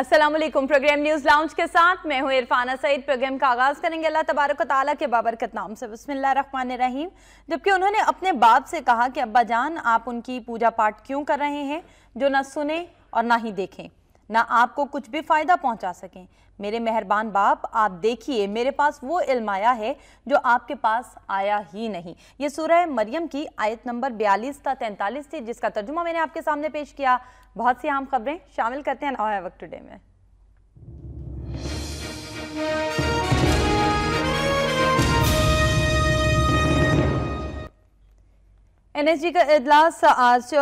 السلام علیکم programme news lounge کے ساتھ میں ہوں عرفانہ سعید پروگرام کا آغاز کریں گے اللہ تبارک و تعالیٰ کے بابرکت نام سے بسم اللہ الرحمن الرحیم جبکہ انہوں نے اپنے باپ سے کہا کہ ابا جان آپ ان کی پوجا پاٹ کیوں کر رہے ہیں جو نہ سنیں اور نہ ہی دیکھیں نہ آپ کو کچھ بھی فائدہ پہنچا سکیں میرے مہربان باپ آپ دیکھیے میرے پاس وہ علم آیا ہے جو آپ کے پاس آیا ہی نہیں یہ سورہ مریم کی آیت نمبر بیالیس تا تینتالیس تھی جس کا ترجمہ میں نے آپ کے سامنے پیش کیا بہت سی عام خبریں شامل کرتے ہیں وقت ٹوڈے میں این ایس جی کا اجلاس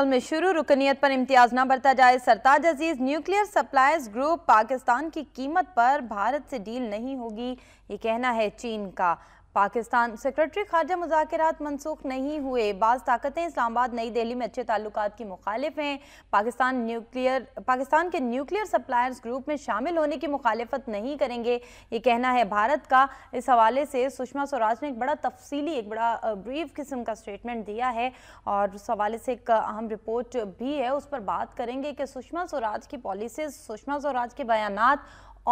میں شروع رکنیت پر امتیاز نہ برتا جائے Sartaj Aziz nuclear suppliers group Pakistan کی قیمت پر بھارت سے ڈیل نہیں ہوگی یہ کہنا ہے چین کا پاکستان سیکرٹری خارجہ مذاکرات منسوخ نہیں ہوئے بعض طاقتیں اسلام آباد نئی دہلی میں اچھے تعلقات کی مخالف ہیں پاکستان نیوکلیئر پاکستان کے نیوکلیئر سپلائرز گروپ میں شامل ہونے کی مخالفت نہیں کریں گے یہ کہنا ہے بھارت کا اس حوالے سے سشما سوراج نے ایک بڑا تفصیلی ایک بڑا بریف قسم کا سٹیٹمنٹ دیا ہے اور اس حوالے سے ایک اہم رپورٹ بھی ہے اس پر بات کریں گے کہ سشما سوراج کی پالیسیز سشما سوراج کے بیانات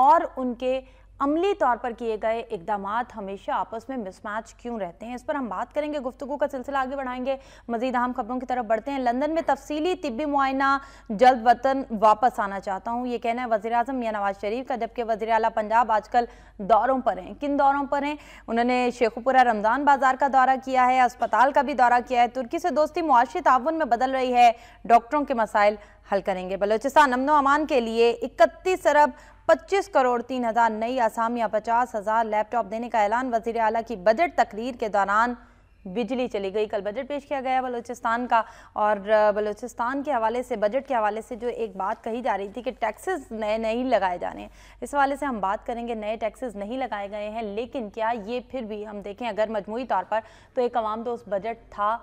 اور ان کے عملی طور پر کیے گئے اقدامات ہمیشہ آپس میں مس میچ کیوں رہتے ہیں اس پر ہم بات کریں گے گفتگو کا سلسلہ آگے بڑھائیں گے مزید اہم خبروں کی طرف بڑھتے ہیں لندن میں تفصیلی طبی معائنہ جلد وطن واپس آنا چاہتا ہوں یہ کہنا ہے وزیر اعظم نواز شریف کا جبکہ وزیر اعلیٰ پنجاب آج کل دوروں پر ہیں کن دوروں پر ہیں انہوں نے شیخو پورا رمضان بازار کا دورہ کیا ہے اسپتال کا بھی دورہ کیا ہے ترکی سے دوستی معاشی تعاون میں بدل رہی ہے ڈاکٹروں کے مسائل حل کریں گے بلوچستان امن و امان کے لیے اکتیس ارب پچیس کروڑ تین ہزار نئی آسامیاں پچاس ہزار لیپ ٹاپ دینے کا اعلان وزیر اعلیٰ کی بجٹ تقریر کے دوران بجلی چلی گئی کل بجٹ پیش کیا گیا بلوچستان کا اور بلوچستان کے حوالے سے بجٹ کے حوالے سے جو ایک بات کہی جا رہی تھی کہ ٹیکسز نئے نئی لگائے جانے ہیں اس حوالے سے ہم بات کریں گے نئے ٹیکسز نہیں لگائے گئے ہیں لیکن کیا یہ پھر بھی ہم دیکھیں اگر مجموعی طور پر تو ایک عوام دوست بجٹ تھا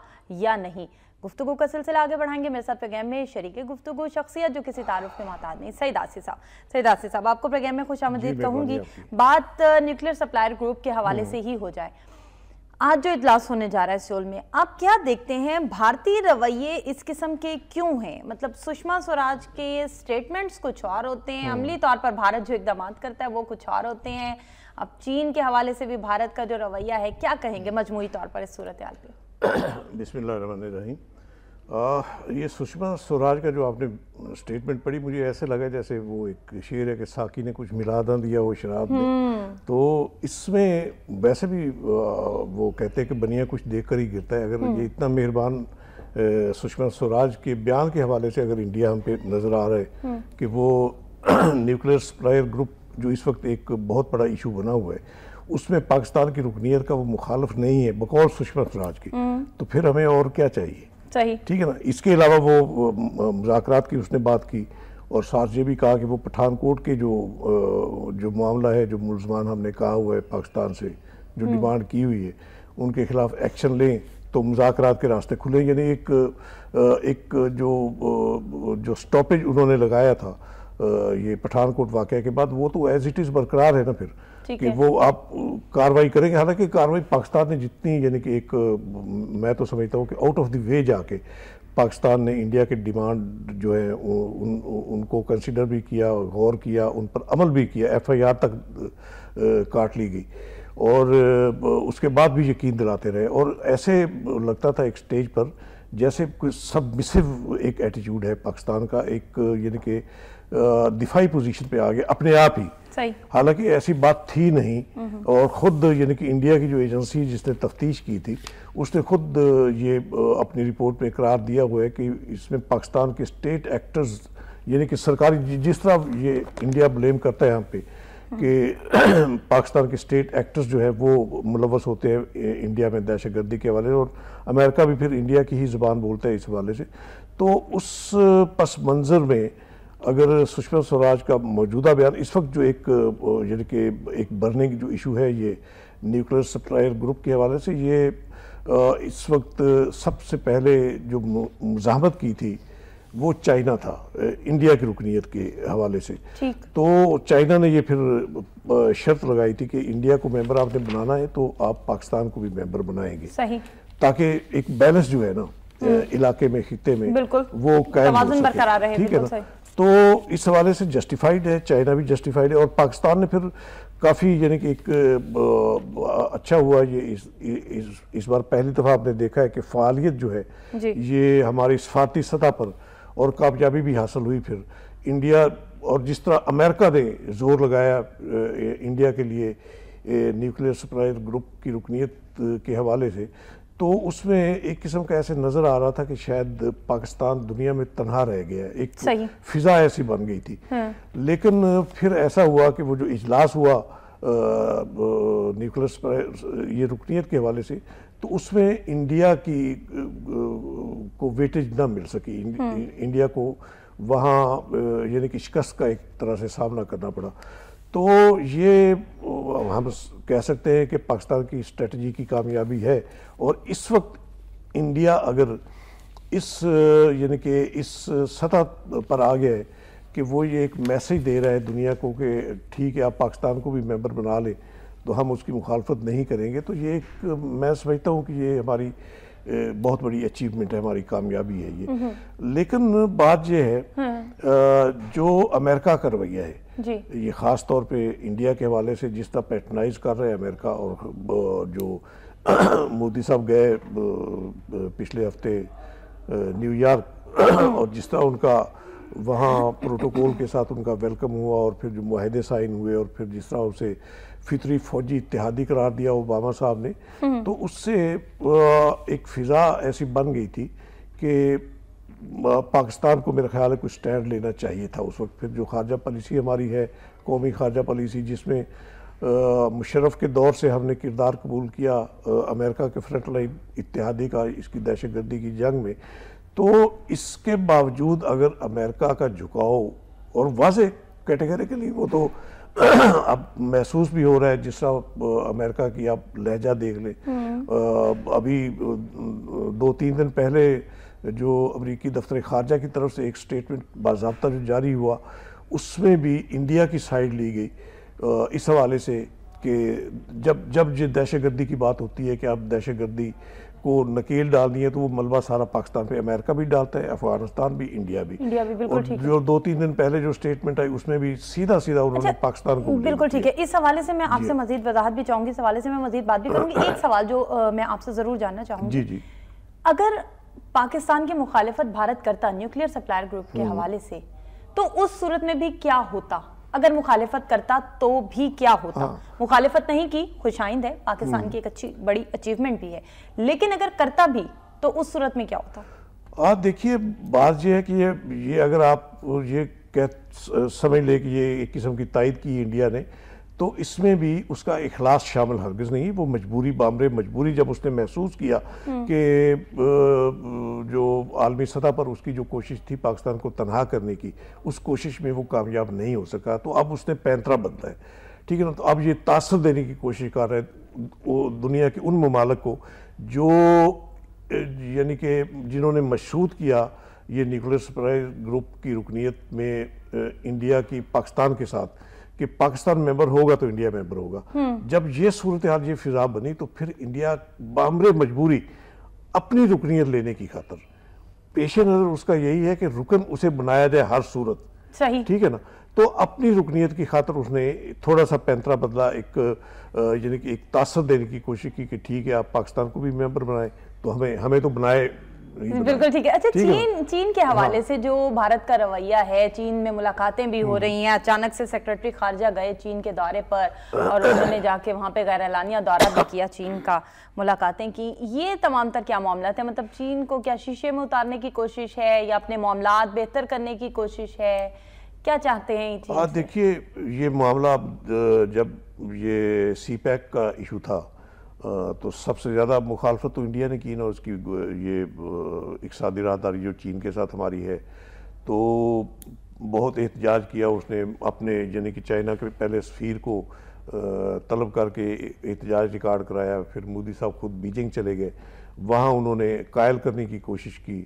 یا نہیں گفتگو کا سلسلہ آگے بڑھائیں گے میرے ساتھ پروگرام میں شریک گفتگو شخصیت جو کسی تعارف نہیں سعید آسی صاحب سعید آسی صاحب آپ کو پروگرام میں خوش جی، آمدید کہوں گی بات نیوکلیر سپلائر گروپ کے حوالے سے ہی ہو جائے آج جو اجلاس ہونے جا رہا ہے سیول میں آپ کیا دیکھتے ہیں بھارتی رویے اس قسم کے کیوں ہیں مطلب سشما سوراج کے سٹیٹمنٹس کچھ اور ہوتے ہیں عملی طور پر بھارت جو اقدامات کرتا ہے وہ کچھ اور ہوتے ہیں اب چین کے حوالے سے بھی بھارت کا جو رویہ ہے کیا کہیں گے مجموعی طور پر اس صورتحال بسم اللہ الرحمن الرحیم یہ سشما سوراج کا جو آپ نے اسٹیٹمنٹ پڑھی مجھے ایسے لگا جیسے وہ ایک شعر ہے کہ ساکی نے کچھ ملا داں دیا وہ شراب میں تو اس میں ویسے بھی وہ کہتے ہیں کہ بنیا کچھ دیکھ کر ہی گرتا ہے اگر یہ اتنا مہربان سشما سوراج کے بیان کے حوالے سے اگر انڈیا ہم پہ نظر آ رہا ہے کہ وہ نیوکلئر سپلائر گروپ جو اس وقت ایک بہت بڑا ایشو بنا ہوا ہے اس میں پاکستان کی رکنیت کا وہ مخالف نہیں ہے بقول سشما سوراج کی تو پھر ہمیں اور کیا چاہیے صحیح ٹھیک ہے نا اس کے علاوہ وہ مذاکرات کی اس نے بات کی اور ساتھ یہ بھی کہا کہ وہ پٹھان کوٹ کے جو جو معاملہ ہے جو ملزمان ہم نے کہا ہوا ہے پاکستان سے جو ڈیمانڈ کی ہوئی ہے ان کے خلاف ایکشن لیں تو مذاکرات کے راستے کھلیں یعنی ایک ایک جو سٹاپیج انہوں نے لگایا تھا یہ کوٹ واقعہ کے بعد وہ تو ایز اٹ از برقرار ہے نا پھر کہ وہ آپ کاروائی کریں گے حالانکہ کاروائی پاکستان نے جتنی یعنی کہ ایک میں تو سمجھتا ہوں کہ آؤٹ آف دی وے جا کے پاکستان نے انڈیا کے ڈیمانڈ جو ہے ان کو کنسیڈر بھی کیا غور کیا ان پر عمل بھی کیا ایف آئی آر تک کاٹ لی گئی اور اس کے بعد بھی یقین دلاتے رہے اور ایسے لگتا تھا ایک سٹیج پر جیسے کوئی سب مسو ایک ایٹیچوڈ ہے پاکستان کا ایک یعنی کہ دفاعی پوزیشن پہ آ گیا اپنے آپ ہی صحیح حالانکہ ایسی بات تھی نہیں اور خود یعنی کہ انڈیا کی جو ایجنسی جس نے تفتیش کی تھی اس نے خود یہ اپنی رپورٹ میں اقرار دیا ہوا ہے کہ اس میں پاکستان کے اسٹیٹ ایکٹرز یعنی کہ سرکاری جس طرح یہ انڈیا بلیم کرتا ہے ہم پہ کہ پاکستان کے اسٹیٹ ایکٹرز جو ہے وہ ملوث ہوتے ہیں انڈیا میں دہشت گردی کے حوالے سے اور امریکہ بھی پھر انڈیا کی ہی زبان بولتا ہے اس حوالے سے تو اس پس منظر میں اگر سشما سوراج کا موجودہ بیان اس وقت جو ایک یعنی کہ ایک برننگ جو ایشو ہے یہ نیوکلر سپلائر گروپ کے حوالے سے یہ اس وقت سب سے پہلے جو مزاحمت کی تھی وہ چائنا تھا انڈیا کی رکنیت کے حوالے سے تو چائنا نے یہ پھر شرط لگائی تھی کہ انڈیا کو ممبر آپ نے بنانا ہے تو آپ پاکستان کو بھی ممبر بنائیں گے تاکہ ایک بیلنس جو ہے نا علاقے میں خطے میں وہ قائم ٹھیک ہے نا تو اس حوالے سے جسٹیفائیڈ ہے چائنا بھی جسٹیفائیڈ ہے اور پاکستان نے پھر کافی یعنی کہ ایک اچھا ہوا یہ اس بار پہلی دفعہ آپ نے دیکھا ہے کہ فعالیت جو ہے جی۔ یہ ہماری سفارتی سطح پر اور کامیابی بھی حاصل ہوئی پھر انڈیا اور جس طرح امریکہ نے زور لگایا انڈیا کے لیے نیوکلیر سپلائر گروپ کی رکنیت کے حوالے سے تو اس میں ایک قسم کا ایسے نظر آ رہا تھا کہ شاید پاکستان دنیا میں تنہا رہ گیا ایک فضا ایسی بن گئی تھی ہاں۔ لیکن پھر ایسا ہوا کہ وہ جو اجلاس ہوا نیوکلس یہ رکنیت کے حوالے سے تو اس میں انڈیا کی کو ویٹیج نہ مل سکی ہاں۔ انڈیا کو وہاں یعنی کہ شکست کا ایک طرح سے سامنا کرنا پڑا تو یہ ہم کہہ سکتے ہیں کہ پاکستان کی اسٹریٹجی کی کامیابی ہے اور اس وقت انڈیا اگر اس یعنی کہ اس سطح پر آ گئے ہے کہ وہ یہ ایک میسج دے رہا ہے دنیا کو کہ ٹھیک ہے آپ پاکستان کو بھی ممبر بنا لیں تو ہم اس کی مخالفت نہیں کریں گے تو یہ ایک میں سمجھتا ہوں کہ یہ ہماری بہت بڑی اچیومنٹ ہے ہماری کامیابی ہے یہ لیکن بات یہ ہے ہاں۔ جو امریکہ کا رویہ ہے جی۔ یہ خاص طور پہ انڈیا کے حوالے سے جس طرح پیٹرنائز کر رہے ہیں امریکہ اور جو مودی صاحب گئے پچھلے ہفتے نیو یارک اور جس طرح ان کا وہاں پروٹوکول کے ساتھ ان کا ویلکم ہوا اور پھر جو معاہدے سائن ہوئے اور پھر جس طرح اسے فطری فوجی اتحادی قرار دیا اوباما صاحب نے تو اس سے ایک فضا ایسی بن گئی تھی کہ پاکستان کو میرا خیال ہے کچھ سٹینڈ لینا چاہیے تھا اس وقت پھر جو خارجہ پالیسی ہماری ہے قومی خارجہ پالیسی جس میں مشرف کے دور سے ہم نے کردار قبول کیا امریکہ کے فرنٹ لائن اتحادی کا اس کی دہشت گردی کی جنگ میں تو اس کے باوجود اگر امریکہ کا جھکاؤ اور واضح کیٹیگری کے لیے وہ تو اب محسوس بھی ہو رہا ہے جس طرح امریکہ کی آپ لہجہ دیکھ لیں ابھی دو تین دن پہلے جو امریکی دفتر خارجہ کی طرف سے ایک سٹیٹمنٹ باضابطہ جو جاری ہوا اس میں بھی انڈیا کی سائیڈ لی گئی اس حوالے سے کہ جب جب دہشگردی کی بات ہوتی ہے کہ آپ دہشگردی کو نکیل ڈالنی ہے تو وہ ملوہ سارا پاکستان پر امریکہ بھی ڈالتا ہے افغانستان بھی انڈیا بھی انڈیا بھی بلکل ٹھیک ہے جو دو تین دن پہلے جو سٹیٹمنٹ آئی اس میں بھی سیدھا سیدھا انہوں نے اچھا، پاکستان کو بلکل ٹھیک ہے اس حوالے سے میں آپ سے جی۔ مزید وضاحت بھی چاہوں گی اس حوالے سے میں مزید بات بھی کروں گی ایک سوال جو میں آپ سے ضرور جاننا چاہوں گی جی، جی۔ اگر پاکستان کی مخالفت بھارت کرتا نیوکلئر سپلائر گروپ کے حوالے سے تو اس صورت میں بھی کیا ہوتا اگر مخالفت کرتا تو بھی کیا ہوتا ہاں۔ مخالفت نہیں کی خوش آئند ہے پاکستان کی ایک اچھی بڑی اچیومنٹ بھی ہے لیکن اگر کرتا بھی تو اس صورت میں کیا ہوتا آپ دیکھیے بات یہ ہے کہ یہ اگر آپ یہ سمجھ لے کہ یہ ایک قسم کی تائید کی انڈیا نے تو اس میں بھی اس کا اخلاص شامل ہرگز نہیں وہ مجبوری بامرے مجبوری جب اس نے محسوس کیا کہ جو عالمی سطح پر اس کی جو کوشش تھی پاکستان کو تنہا کرنے کی اس کوشش میں وہ کامیاب نہیں ہو سکا تو اب اس نے پینترا بنتا ہے ٹھیک ہے نا تو اب یہ تاثر دینے کی کوشش کر رہے ہیں دنیا کے ان ممالک کو جو یعنی کہ جنہوں نے مشروط کیا یہ نیوکلیر سپرائز گروپ کی رکنیت میں انڈیا کی پاکستان کے ساتھ کہ پاکستان ممبر ہوگا تو انڈیا ممبر ہوگا جب یہ صورتحال یہ فضا بنی تو پھر انڈیا بامر مجبوری اپنی رکنیت لینے کی خاطر پیش نظر اس کا یہی ہے کہ رکن اسے بنایا جائے ہر صورت ٹھیک ہے نا تو اپنی رکنیت کی خاطر اس نے تھوڑا سا پینترا بدلا ایک یعنی کہ ایک تاثر دینے کی کوشش کی کہ ٹھیک ہے آپ پاکستان کو بھی ممبر بنائیں تو ہمیں ہمیں تو بنائے بالکل ٹھیک ہے اچھا چین چین کے حوالے ہاں۔ سے جو بھارت کا رویہ ہے چین میں ملاقاتیں بھی ہو رہی ہیں اچانک سے سیکرٹری خارجہ گئے چین کے دورے پر اور انہوں نے جا کے وہاں پہ غیر اعلانیہ دورہ بھی کیا چین کا ملاقاتیں کی یہ تمام تر کیا معاملات ہیں مطلب چین کو کیا شیشے میں اتارنے کی کوشش ہے یا اپنے معاملات بہتر کرنے کی کوشش ہے کیا چاہتے ہیں دیکھیے یہ معاملہ جب یہ سی پیک کا ایشو تھا تو سب سے زیادہ مخالفت تو انڈیا نے کی نا اس کی یہ اقتصادی راہداری جو چین کے ساتھ ہماری ہے تو بہت احتجاج کیا اس نے اپنے یعنی کہ چائنا کے پہلے سفیر کو طلب کر کے احتجاج ریکارڈ کرایا پھر مودی صاحب خود بیجنگ چلے گئے وہاں انہوں نے قائل کرنے کی کوشش کی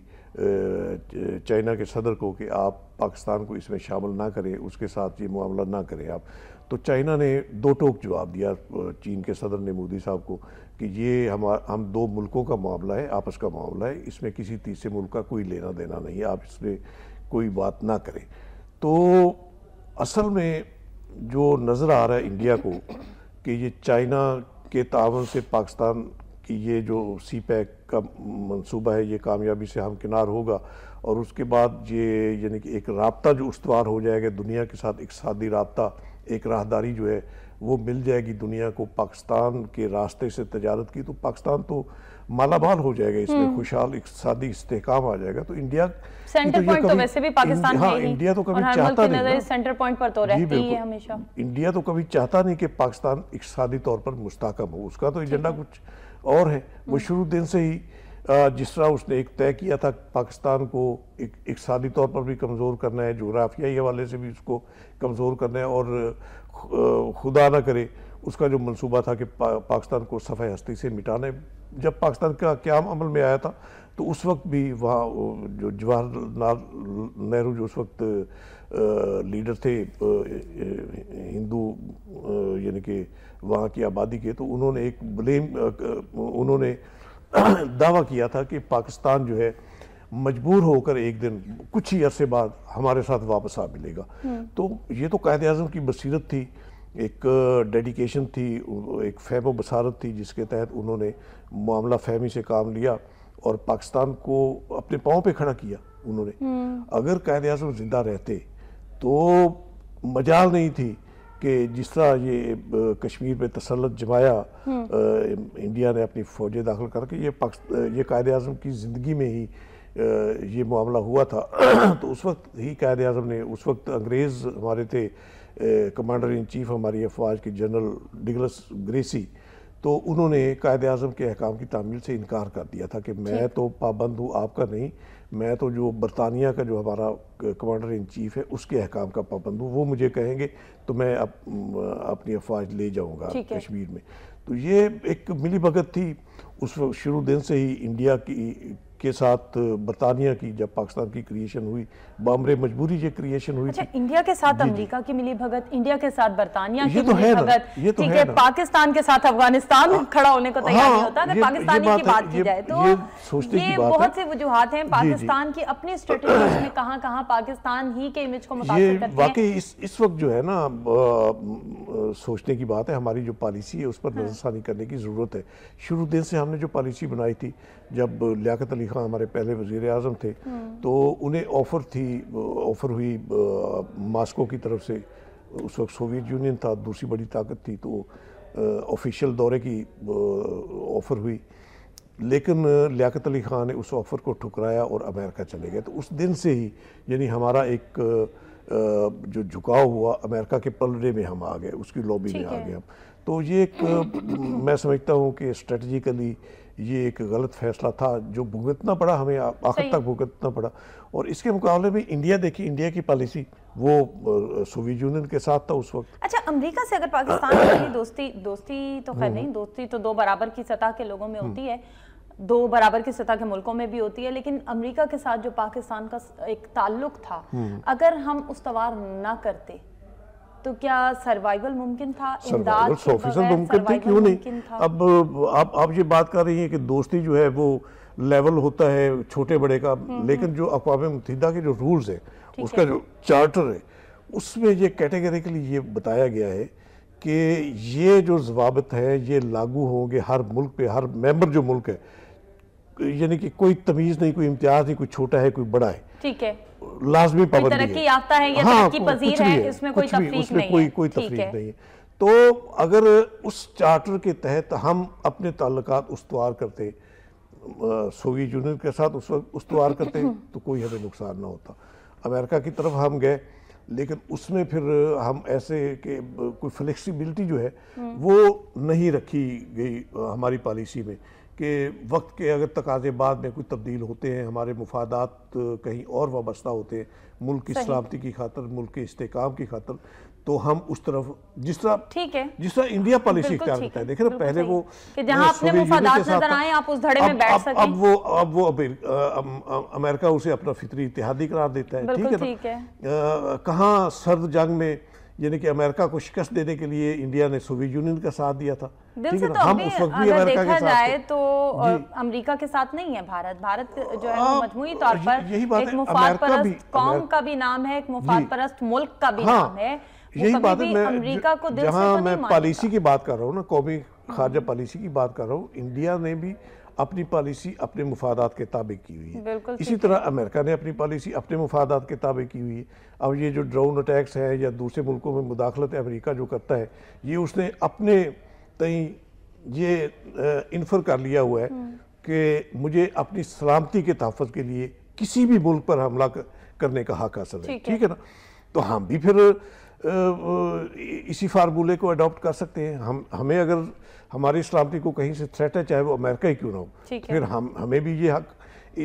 چائنا کے صدر کو کہ آپ پاکستان کو اس میں شامل نہ کریں اس کے ساتھ یہ معاملہ نہ کریں آپ تو چائنا نے دو ٹوک جواب دیا چین کے صدر نے مودی صاحب کو کہ یہ ہم دو ملکوں کا معاملہ ہے آپس کا معاملہ ہے اس میں کسی تیسرے ملک کا کوئی لینا دینا نہیں ہے آپ اس میں کوئی بات نہ کریں تو اصل میں جو نظر آ رہا ہے انڈیا کو کہ یہ چائنا کے تعاون سے پاکستان کی یہ جو سی پیک کا منصوبہ ہے یہ کامیابی سے ہمکنار ہوگا اور اس کے بعد یہ یعنی کہ ایک رابطہ جو استوار ہو جائے گا دنیا کے ساتھ اقتصادی رابطہ ایک راہداری جو ہے وہ مل جائے گی دنیا کو پاکستان کے راستے سے تجارت کی تو پاکستان تو مالا بال ہو جائے گا اس میں خوشحال اقتصادی استحکام آ جائے گا تو انڈیا سینٹر پوائنٹ تو ویسے بھی پاکستان ہاں انڈیا تو کبھی چاہتا نہیں سینٹر پوائنٹ پر تو جی، رہتی ہے ہمیشہ انڈیا تو کبھی چاہتا نہیں کہ پاکستان اقتصادی طور پر مستحکم ہو اس کا تو ایجنڈا کچھ اور ہے وہ شروع دن سے ہی جس طرح اس نے ایک طے کیا تھا پاکستان کو ایک اقسادی طور پر بھی کمزور کرنا ہے جغرافیائی حوالے سے بھی اس کو کمزور کرنا ہے اور خدا نہ کرے اس کا جو منصوبہ تھا کہ پاکستان کو صفحہ ہستی سے مٹانے جب پاکستان کا قیام عمل میں آیا تھا تو اس وقت بھی وہاں جواہر لعل نہرو جو اس وقت لیڈر تھے ہندو یعنی کہ وہاں کی آبادی کے تو انہوں نے ایک بلیم انہوں نے دعویٰ کیا تھا کہ پاکستان جو ہے مجبور ہو کر ایک دن کچھ ہی عرصے بعد ہمارے ساتھ واپس آ ملے گا تو یہ تو قائد اعظم کی بصیرت تھی ایک ڈیڈیکیشن تھی ایک فہم و بصارت تھی جس کے تحت انہوں نے معاملہ فہمی سے کام لیا اور پاکستان کو اپنے پاؤں پہ کھڑا کیا انہوں نے اگر قائد اعظم زندہ رہتے تو مجال نہیں تھی کہ جس طرح یہ کشمیر پہ تسلط جمایا انڈیا نے اپنی فوجیں داخل کر کے یہ قائد اعظم کی زندگی میں ہی یہ معاملہ ہوا تھا تو اس وقت ہی قائد اعظم نے اس وقت انگریز ہمارے تھے کمانڈر ان چیف ہماری افواج کے جنرل ڈگلس گریسی تو انہوں نے قائد اعظم کے احکام کی تعمیل سے انکار کر دیا تھا کہ میں تو پابند ہوں آپ کا نہیں میں تو جو برطانیہ کا جو ہمارا کمانڈر ان چیف ہے اس کے احکام کا پابند ہوں وہ مجھے کہیں گے تو میں اپنی افواج لے جاؤں گا کشمیر میں تو یہ ایک ملی بھگت تھی اس شروع دن سے ہی انڈیا کی کے ساتھ برطانیہ کی جب پاکستان کی کریشن ہوئی بامرے مجبوری یہ کریشن ہوئی اچھا انڈیا کے ساتھ جی، جی۔ امریکہ کی ملی بھگت انڈیا کے ساتھ برطانیہ کی ملی بھگت یہ تو ہے نا پاکستان کے ساتھ افغانستان ہاں، کھڑا ہونے کو تیار نہیں ہاں، ہوتا اگر پاکستانی کی بات کی جائے یہ سوچتے کی بات ہے یہ بہت سے وجوہات ہیں جی، پاکستان کی اپنی سٹریٹیجیز میں کہاں کہاں پاکستان ہی کے امیج کو متاثر کرتے ہیں یہ واقعی اس وقت جو ہے نا سوچنے کی بات ہے ہماری جو پالیسی ہے اس پر ہاں۔ نظر ثانی کرنے کی ضرورت ہے شروع دن سے ہم نے جو پالیسی بنائی تھی جب لیاقت علی خان ہمارے پہلے وزیر اعظم تھے تو انہیں آفر تھی آفر ہوئی ماسکو کی طرف سے اس وقت سوویت یونین تھا دوسری بڑی طاقت تھی تو آفیشیل دورے کی آفر ہوئی لیکن لیاقت علی خان نے اس آفر کو ٹھکرایا اور امریکہ چلے گئے تو اس دن سے ہی یعنی ہمارا ایک جو جھکاؤ ہوا امریکہ کے پلڑے میں ہم آ گئے اس کی لابی میں آ گئے ہم تو یہ ایک میں سمجھتا ہوں کہ اسٹریٹجیکلی یہ ایک غلط فیصلہ تھا جو بھگتنا پڑا ہمیں آخر تک بھگتنا پڑا اور اس کے مقابلے میں انڈیا دیکھی انڈیا کی پالیسی وہ سوویت یونین کے ساتھ تھا اس وقت اچھا امریکہ سے اگر پاکستان کی دوستی دوستی تو خیر نہیں دوستی تو دو برابر کی سطح کے لوگوں میں ہوتی ہے دو برابر کی سطح کے ملکوں میں بھی ہوتی ہے لیکن امریکہ کے ساتھ جو پاکستان کا ایک تعلق تھا اگر ہم استوار نہ کرتے تو کیا سروائیول ممکن تھا سروائیول سو ممکن تھی کیوں نہیں اب آپ یہ بات کر رہی ہیں کہ دوستی جو ہے وہ لیول ہوتا ہے چھوٹے بڑے کا لیکن جو اقوام متحدہ کے جو رولز ہیں اس کا جو چارٹر ہے اس میں یہ کیٹیگری کے لیے یہ بتایا گیا ہے کہ یہ جو ضوابط ہیں یہ لاگو ہوں گے ہر ملک پہ ہر ممبر جو ملک ہے یعنی کہ کوئی تمیز نہیں کوئی امتیاز نہیں کوئی چھوٹا ہے کوئی بڑا ہے ٹھیک ہے لازمی پابندی ہے یا ہاں، ترقی پذیر ہے اس میں کوئی تفریق نہیں ہے کوئی تفریق نہیں ہے تو اگر اس چارٹر کے تحت ہم اپنے تعلقات استوار کرتے سوویت یونین کے ساتھ اس وقت استوار کرتے تو کوئی ہمیں نقصان نہ ہوتا امریکہ کی طرف ہم گئے لیکن اس میں پھر ہم ایسے کہ کوئی فلیکسیبلٹی جو ہے وہ نہیں رکھی گئی ہماری پالیسی میں کہ وقت کے اگر تقاضے بعد میں کوئی تبدیل ہوتے ہیں ہمارے مفادات کہیں اور وابستہ ہوتے ہیں ملک کی سلامتی کی خاطر ملک کے استحکام کی خاطر تو ہم اس طرف جس طرح ٹھیک ہے جس طرح انڈیا پالیسی اختیار کرتا ہے دیکھیں نا پہلے وہ جہاں آپ مفادات نظر آئیں اس دھڑے میں بیٹھ سکیں اب اب وہ وہ امریکہ اسے اپنا فطری اتحادی قرار دیتا ہے ٹھیک ہے کہاں سرد جنگ میں یعنی کہ امریکہ کو شکست دینے کے لیے انڈیا نے سوویت یونین کا ساتھ دیا تھا دل سے تو ہمیں اگر دیکھا جائے تو جی۔ امریکہ کے ساتھ نہیں ہے بھارت بھارت جو ہے مجموعی طور پر ایک مفاد پرست قوم کا بھی نام ہے ایک جی۔ مفاد پرست ملک کا بھی ہاں، نام ہے یہی بات ہے جہاں میں پالیسی کی بات کر رہا ہوں نا قومی خارجہ پالیسی کی بات کر رہا ہوں انڈیا نے بھی اپنی پالیسی اپنے مفادات کے تابع کی ہوئی ہے اسی طرح امریکہ نے اپنی پالیسی اپنے مفادات کے تابع کی ہوئی ہے اور یہ جو ڈرون اٹیکس ہے یا دوسرے ملکوں میں مداخلت امریکہ جو کرتا ہے یہ اس نے اپنے یہ انفر کر لیا ہوا ہے کہ مجھے اپنی سلامتی کے تحفظ کے لیے کسی بھی ملک پر حملہ کرنے کا حق حاصل ہے ٹھیک ہے نا تو ہم بھی پھر اسی فارمولے کو اڈاپٹ کر سکتے ہیں ہم ہمیں اگر ہماری سلامتی کو کہیں سے تھریٹ ہے چاہے وہ امریکہ ہی کیوں نہ ہو پھر ہم ہمیں بھی یہ حق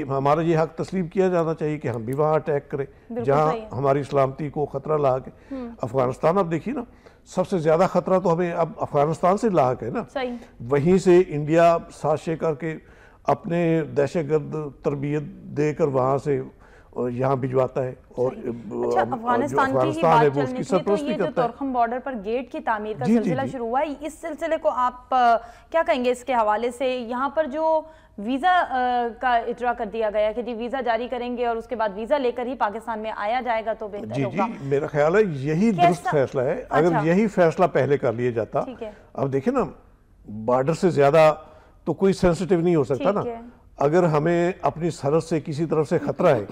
ہمارا یہ حق تسلیم کیا جانا چاہیے کہ ہم بھی وہاں اٹیک کریں جہاں ہماری سلامتی کو خطرہ لاحق ہے افغانستان اب دیکھیے نا سب سے زیادہ خطرہ تو ہمیں اب افغانستان سے لاحق ہے نا وہیں سے انڈیا سات شے کر کے اپنے دہشت گرد تربیت دے کر وہاں سے یہاں بھیجواتا ہے اور اچھا افغانستان کی ہی بات چلنے کی تو یہ جو ترخم بارڈر پر گیٹ کی تعمیر کا جی، جی، سلسلہ جی۔ شروع ہوا ہے اس سلسلے کو آپ کیا کہیں گے اس کے حوالے سے یہاں پر جو ویزا کا اجرا کر دیا گیا کہ جی ویزا جاری کریں گے اور اس کے بعد ویزا لے کر ہی پاکستان میں آیا جائے گا تو بہتر ہوگا میرا خیال ہے یہی درست فیصلہ ہے اگر اچھا۔ یہی فیصلہ پہلے کر لیے جاتا اب دیکھیں نا بارڈر سے زیادہ تو کوئی سینسٹیو نہیں ہو سکتا نا اگر ہمیں اپنی سرحد سے کسی طرف سے خطرہ ہے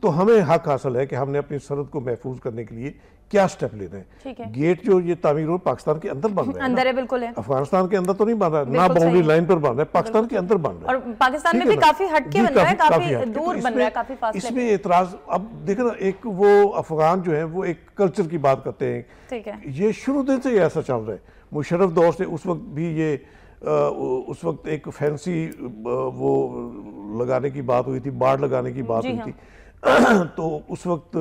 تو ہمیں حق حاصل ہے کہ ہم نے اپنی سرحد کو محفوظ کرنے کے لیے کیا سٹیپ لے رہے ہیں گیٹ جو یہ تعمیر ہو پاکستان کے اندر افغانستان کے اندر تو نہیں ہے نہ باؤنڈری لائن پر رہا رہے پاکستان کے اندر پاکستان میں بھی جی، کافی کافی دور اس میں اعتراض اب دیکھنا نا ایک وہ افغان جو ہیں وہ ایک کلچر کی بات کرتے ہیں یہ شروع دن سے ایسا چل رہا ہے مشرف دور سے اس وقت بھی یہ اس وقت ایک فینسی وہ لگانے کی بات ہوئی تھی باڑھ لگانے کی بات جی ہوئی ہاں۔ تھی تو اس وقت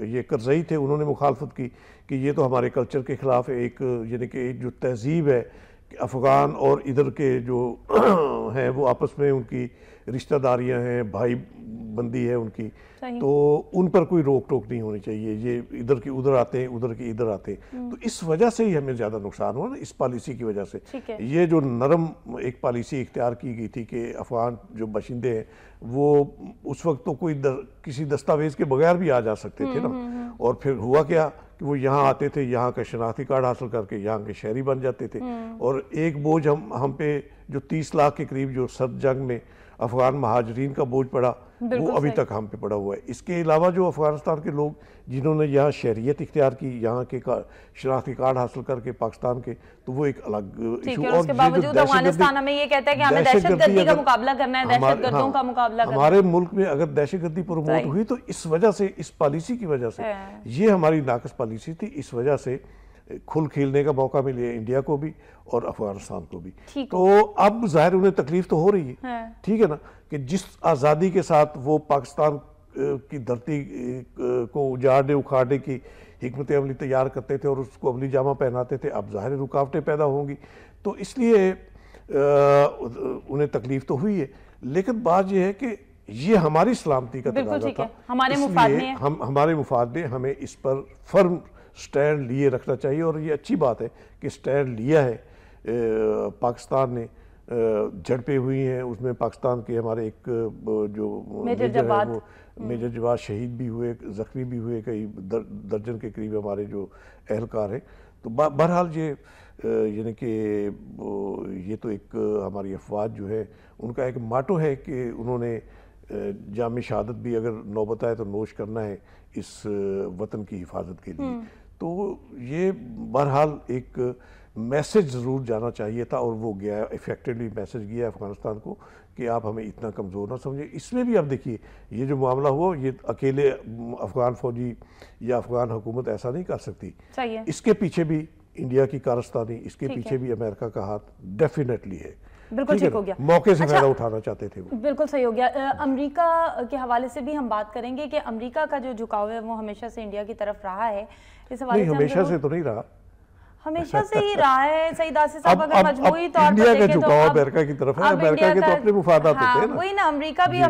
یہ کرزئی تھے انہوں نے مخالفت کی کہ یہ تو ہمارے کلچر کے خلاف ایک یعنی کہ جو تہذیب ہے افغان اور ادھر کے جو ہیں وہ آپس میں ان کی رشتہ داریاں ہیں بھائی بندی ہے ان کی تو ان پر کوئی روک ٹوک نہیں ہونی چاہیے یہ ادھر کی ادھر آتے ہیں ادھر کی ادھر آتے ہیں تو اس وجہ سے ہی ہمیں زیادہ نقصان ہوا نا اس پالیسی کی وجہ سے یہ جو نرم ایک پالیسی اختیار کی گئی تھی کہ افغان جو باشندے ہیں وہ اس وقت تو کوئی کسی دستاویز کے بغیر بھی آ جا سکتے تھے نا اور پھر ہوا کیا کہ وہ یہاں آتے تھے یہاں کا شناختی کارڈ حاصل کر کے یہاں کے شہری بن جاتے تھے اور ایک بوجھ ہم ہم پہ جو تیس لاکھ کے قریب جو سرد جنگ میں افغان مہاجرین کا بوجھ پڑا وہ ابھی تک ہم پہ پڑا ہوا ہے اس کے علاوہ جو افغانستان کے لوگ جنہوں نے یہاں شہریت اختیار کی یہاں کے شناختی کارڈ حاصل کر کے پاکستان کے تو وہ ایک الگ اس کے باوجود افغانستان ہمیں یہ کہتا ہے کہ ہمیں کا ہاں، کا مقابلہ مقابلہ کرنا کرنا ہے ہے ہمارے ملک میں اگر دہشت گردی پروموٹ ہوئی تو اس وجہ سے اس پالیسی کی وجہ سے یہ ہماری ناقص پالیسی تھی اس وجہ سے کھل کھیلنے کا موقع ملے انڈیا کو بھی اور افغانستان کو بھی تو اب ظاہر انہیں تکلیف تو ہو رہی ہے ہاں۔ ٹھیک ہے نا کہ جس آزادی کے ساتھ وہ پاکستان کی دھرتی کو اجاڑنے اکھاڑنے کی حکمت عملی تیار کرتے تھے اور اس کو عملی جامہ پہناتے تھے اب ظاہر رکاوٹیں پیدا ہوں گی تو اس لیے انہیں تکلیف تو ہوئی ہے لیکن بات یہ ہے کہ یہ ہماری سلامتی کا تقاضا تھا ہمارے ہمارے مفاد میں ہمیں اس پر فرم سٹینڈ لیے رکھنا چاہیے اور یہ اچھی بات ہے کہ سٹینڈ لیا ہے پاکستان نے جھڑپیں ہوئی ہیں اس میں پاکستان کے ہمارے ایک جو میجر جواد میجر جواد شہید بھی ہوئے زخمی بھی ہوئے کئی درجن کے قریب ہمارے جو اہلکار ہیں تو بہرحال یہ یعنی کہ یہ تو ایک ہماری افواج جو ہے ان کا ایک ماٹو ہے کہ انہوں نے جامع شہادت بھی اگر نوبت آئے تو نوش کرنا ہے اس وطن کی حفاظت کے لیے تو یہ بہرحال ایک میسج ضرور جانا چاہیے تھا اور وہ گیا ہے افیکٹولی میسج گیا افغانستان کو کہ آپ ہمیں اتنا کمزور نہ سمجھیں اس میں بھی آپ دیکھیے یہ جو معاملہ ہوا یہ اکیلے افغان فوجی یا افغان حکومت ایسا نہیں کر سکتی اس کے پیچھے بھی انڈیا کی کارستانی اس کے پیچھے بھی امریکہ کا ہاتھ ڈیفینیٹلی ہے بالکل ٹھیک ہو گیا موقع سے اچھا، فائدہ اٹھانا چاہتے تھے بالکل صحیح ہو گیا امریکہ کے حوالے سے بھی ہم بات کریں گے کہ امریکہ کا جو جھکاؤ ہے وہ ہمیشہ سے انڈیا کی طرف رہا ہے اس حوالے سے تو نہیں رہا امریکہ بھی جی،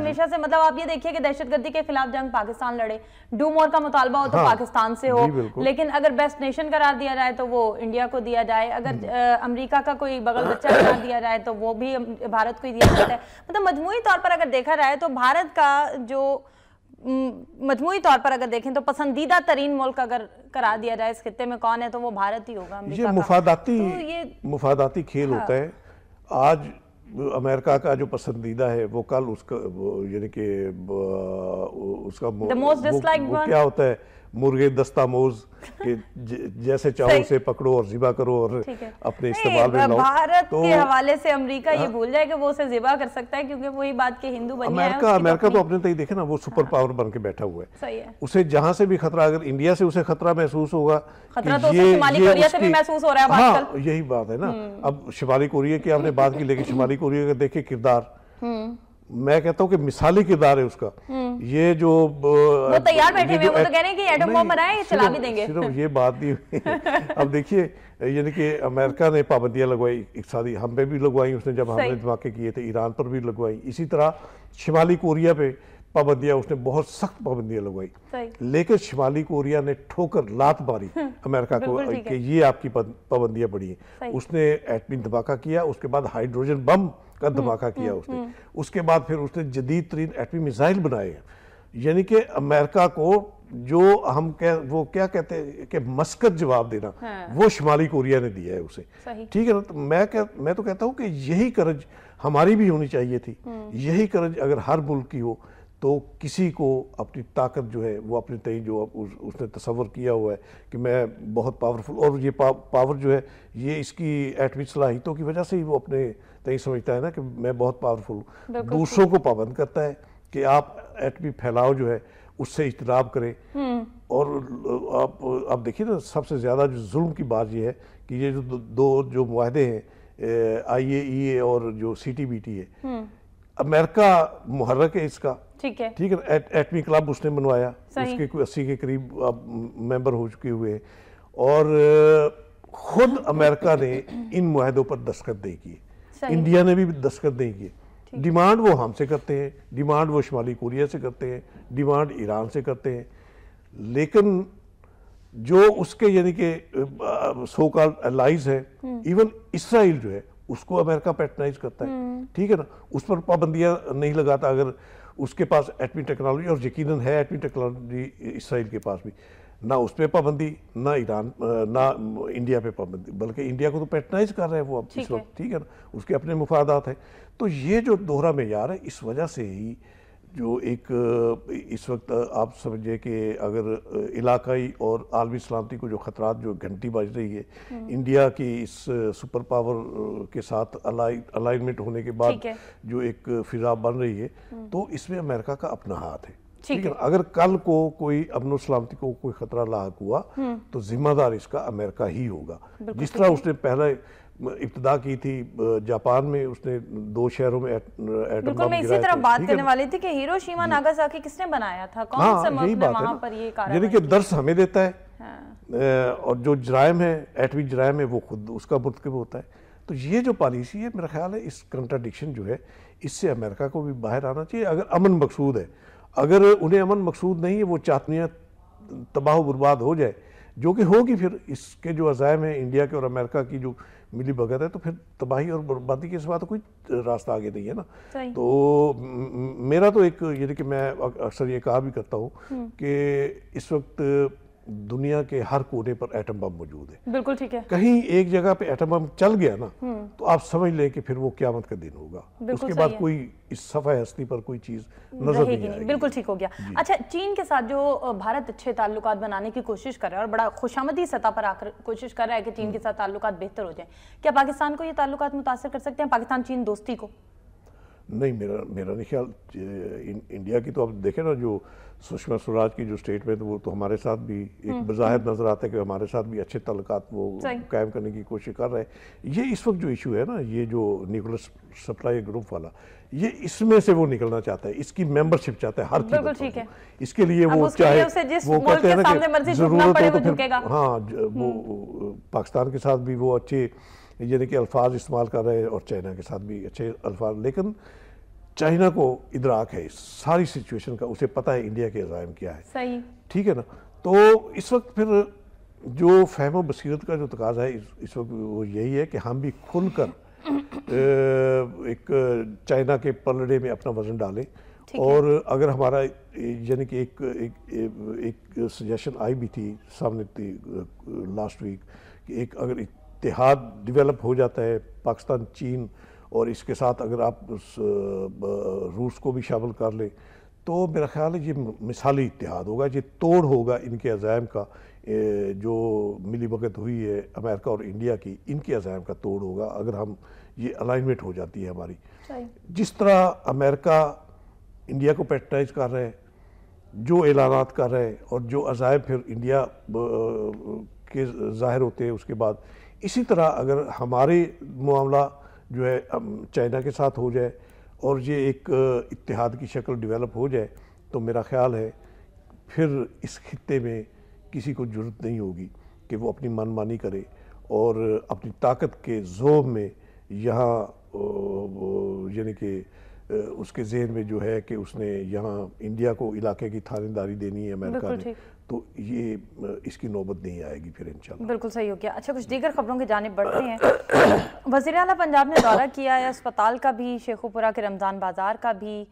جی۔ مطلب دہشت گردی کے خلاف جنگ پاکستان لڑے ڈومور کا مطالبہ ہو تو ہاں۔ پاکستان سے ہو جی، لیکن اگر بیسٹ نیشن قرار دیا جائے تو وہ انڈیا کو دیا جائے اگر امریکہ کا کوئی بغل بچہ قرار دیا جائے تو وہ بھی بھارت کو ہی دیا جاتا ہے مطلب مجموعی طور پر اگر دیکھا جائے تو بھارت کا جو مجموعی طور پر اگر دیکھیں تو پسندیدہ ترین ملک اگر کرا دیا جائے اس خطے میں کون ہے تو وہ بھارت ہی ہوگا یہ مفاداتی کھیل ہاں۔ ہوتا ہے آج امریکہ کا جو پسندیدہ ہے وہ کل اس کا یعنی کہ کا وہ کیا ہوتا ہے مرغے دستہ موز جیسے چاہو اسے پکڑو اور زبا کرو اور اپنے استعمال میں لاؤ بھارت کے حوالے سے امریکہ یہ ہاں۔ بھول جائے کہ وہ اسے زبا کر سکتا ہے کیونکہ وہی بات کے ہندو بنیا ہے امریکہ تو اپنے تحیل دیکھیں نا وہ سپر ہاں۔ پاور بن کے بیٹھا ہوا ہے اسے جہاں سے بھی خطرہ اگر انڈیا سے اسے خطرہ محسوس ہوگا خطرہ تو اسے شمالی کوریا سے بھی محسوس ہو رہا ہے بات ہاں، یہی بات ہے نا اب شمالی کوریا کہ آپ نے بات کی لیکن شمالی کوریا کے دیکھیں کردار میں کہتا ہوں کہ مثالی کردار ہے اس کا یہ جو وہ تیار بیٹھے ہوئے وہ تو کہہ رہے ہیں کہ ایٹم بم بنائے چلا بھی دیں گے صرف یہ بات نہیں ہوئی اب دیکھیے یعنی کہ امریکہ نے پابندیاں لگوائی اقتصادی ہم پہ بھی لگوائی اس نے جب ہم نے دھماکے کیے تھے ایران پر بھی لگوائی اسی طرح شمالی کوریا پہ پابندیاں اس نے بہت سخت پابندیاں لگوائی لیکن شمالی کوریا نے ٹھوکر لات ماری امریکہ کو کہ یہ آپ کی پابندیاں پڑی ہیں اس نے ایٹمی دھماکہ کیا اس کے بعد ہائیڈروجن بم کا دھماکہ کیا اس نے اس کے بعد پھر اس نے جدید ترین ایٹمی میزائل بنائے ہیں یعنی کہ امریکہ کو جو ہم کیا کہتے ہیں کہ مسکت جواب دینا ہاں۔ وہ شمالی کوریا نے دیا ہے اسے ٹھیک ہے نا میں تو کہتا ہوں کہ یہی کرج ہماری بھی ہونی چاہیے تھی ہاں۔ یہی کرج اگر ہر ملک کی ہو تو کسی کو اپنی طاقت جو ہے وہ اپنی جو اس نے تصور کیا ہوا ہے کہ میں بہت پاورفل اور یہ پاور جو ہے یہ اس کی ایٹمی صلاحیتوں کی وجہ سے ہی وہ اپنے تو یہ سمجھتا ہے نا کہ میں بہت پاورفل ہوں دوسروں کو پابند کرتا ہے کہ آپ ایٹمی پھیلاؤ جو ہے اس سے اجتناب کریں اور آپ دیکھیے نا سب سے زیادہ جو ظلم کی بات یہ ہے کہ یہ جو دو جو معاہدے ہیں آئی اے ای اے اور جو سی ٹی بی ٹی ہے امریکہ محرک ہے اس کا ٹھیک ہے ایٹمی کلب اس نے منوایا اس کے کوئی اسی کے قریب ممبر ہو چکے ہوئے ہیں اور خود امریکہ نے ان معاہدوں پر دستخط دے کیے انڈیا نے بھی دستخط نہیں کیے ڈیمانڈ وہ ہم سے کرتے ہیں ڈیمانڈ وہ شمالی کوریا سے کرتے ہیں ڈیمانڈ ایران سے کرتے ہیں لیکن جو اس کے یعنی کہ سو کال الائز ہیں ایون اسرائیل جو ہے اس کو امریکہ پیٹرنائز کرتا ہے ٹھیک ہے نا اس پر پابندیاں نہیں لگاتا اگر اس کے پاس ایٹمی ٹیکنالوجی اور یقیناً ہے ایٹمی ٹیکنالوجی اسرائیل کے پاس بھی نہ اس پہ پابندی نہ ایران نہ انڈیا پہ پابندی بلکہ انڈیا کو تو پیٹنائز کر رہے ہیں وہ اب اس وقت ٹھیک ہے نا اس کے اپنے مفادات ہیں تو یہ جو دوہرا معیار ہے اس وجہ سے ہی جو ایک اس وقت آپ سمجھے کہ اگر علاقائی اور عالمی سلامتی کو جو خطرات جو گھنٹی بج رہی ہے انڈیا کی اس سپر پاور کے ساتھ الائنمنٹ ہونے کے بعد جو ایک فضا بن رہی ہے تو اس میں امریکہ کا اپنا ہاتھ ہے اگر کل کو کوئی امن و سلامتی کو کوئی خطرہ لاحق ہوا تو ذمہ دار اس کا امریکہ ہی ہوگا جس طرح اس نے پہلے ابتدا کی تھی جاپان میں اس نے دو شہروں میں ایٹم بم گرائے تھے میں اسی طرح بات کرنے والی تھی کہ ہیرو شیما جی۔ ناگا ساکی کس نے بنایا تھا کون ہاں، سے ملک نے وہاں پر یہ کارا یعنی کہ درس ہمیں دیتا ہے ہاں۔ اور جو جرائم ہے ایٹوی جرائم ہے وہ خود اس کا مرتکب ہوتا ہے تو یہ جو پالیسی ہے میرا خیال ہے اس کنٹرڈکشن جو ہے اس سے امریکہ کو بھی باہر آنا چاہیے اگر امن مقصود ہے اگر انہیں امن مقصود نہیں ہے وہ چاطنیاں تباہ و برباد ہو جائے جو کہ ہوگی پھر اس کے جو عزائم ہیں انڈیا کے اور امریکہ کی جو ملی بھگت ہے تو پھر تباہی اور بربادی کے سوا تو کوئی راستہ آگے نہیں ہے نا تو میرا تو ایک یعنی کہ میں اکثر یہ کہا بھی کرتا ہوں کہ اس وقت دنیا کے ہر کونے پر ایٹم بم موجود ہے بالکل ٹھیک ہے کہیں ایک جگہ پہ ایٹم بم چل گیا نا تو آپ سمجھ لیں کہ پھر وہ قیامت کا دن ہوگا اس کے بعد کوئی اس صفحہ ہستی پر کوئی چیز نظر نہیں آئے گی بالکل ٹھیک ہو گیا جی۔ اچھا چین کے ساتھ جو بھارت اچھے تعلقات بنانے کی کوشش کر رہا ہے اور بڑا خوشامدی سطح پر آ کر کوشش کر رہا ہے کہ چین کے ساتھ تعلقات بہتر ہو جائیں کیا پاکستان کو یہ تعلقات متاثر کر سکتے ہیں پاکستان چین دوستی کو نہیں میرا میرا نہیں خیال جی، انڈیا کی تو آپ دیکھیں نا جو سشما سوراج کی جو اسٹیٹمنٹ وہ تو ہمارے ساتھ بھی ایک بظاہر نظر آتا ہے کہ ہمارے ساتھ بھی اچھے تعلقات وہ قائم کرنے کی کوشش کر رہے ہیں یہ اس وقت جو ایشو ہے نا یہ جو نیوکل سپلائی گروپ والا یہ اس میں سے وہ نکلنا چاہتا ہے اس کی ممبرشپ چاہتا ہے ہر ہے اس کے لیے وہ چاہے وہ کہتے ہیں کہ ضرورت پھر ہاں وہ پاکستان کے ساتھ بھی وہ اچھے یعنی کہ الفاظ استعمال کر رہے ہیں اور چائنا کے ساتھ بھی اچھے الفاظ لیکن چائنا کو ادراک ہے ساری سچویشن کا اسے پتہ ہے انڈیا کے عزائم کیا ہے صحیح ٹھیک ہے نا تو اس وقت پھر جو فہم و بصیرت کا جو تقاضا ہے اس وقت وہ یہی ہے کہ ہم بھی کھل کر ایک چائنا کے پلڑے میں اپنا وزن ڈالیں اور اگر ہمارا یعنی کہ ایک ایک سجیشن آئی بھی تھی سامنے تھی لاسٹ ویک کہ ایک اگر اتحاد ڈیولپ ہو جاتا ہے پاکستان چین اور اس کے ساتھ اگر آپ اس روس کو بھی شامل کر لیں تو میرا خیال ہے یہ مثالی اتحاد ہوگا یہ توڑ ہوگا ان کے عزائم کا جو ملی بھگت ہوئی ہے امریکہ اور انڈیا کی ان کے عزائم کا توڑ ہوگا اگر ہم یہ الائنمنٹ ہو جاتی ہے ہماری جس طرح امریکہ انڈیا کو پیٹنائز کر رہے ہیں جو اعلانات کر رہے اور جو عزائم پھر انڈیا کے ظاہر ہوتے ہیں اس کے بعد اسی طرح اگر ہمارے معاملہ جو ہے چائنا کے ساتھ ہو جائے اور یہ ایک اتحاد کی شکل ڈیولپ ہو جائے تو میرا خیال ہے پھر اس خطے میں کسی کو ضرورت نہیں ہوگی کہ وہ اپنی من مانی کرے اور اپنی طاقت کے زوب میں یہاں یعنی کہ اس کے ذہن میں جو ہے کہ اس نے یہاں انڈیا کو علاقے کی تھانے داری دینی ہے امریکہ نے تو یہ اس کی نوبت نہیں آئے گی پھر انشاءاللہ بالکل صحیح ہو گیا اچھا کچھ دیگر خبروں کی جانب بڑھتے ہیں وزیر اعلیٰ پنجاب نے دورہ کیا ہے اسپتال کا بھی شیخو پورہ کے رمضان بازار کا بھی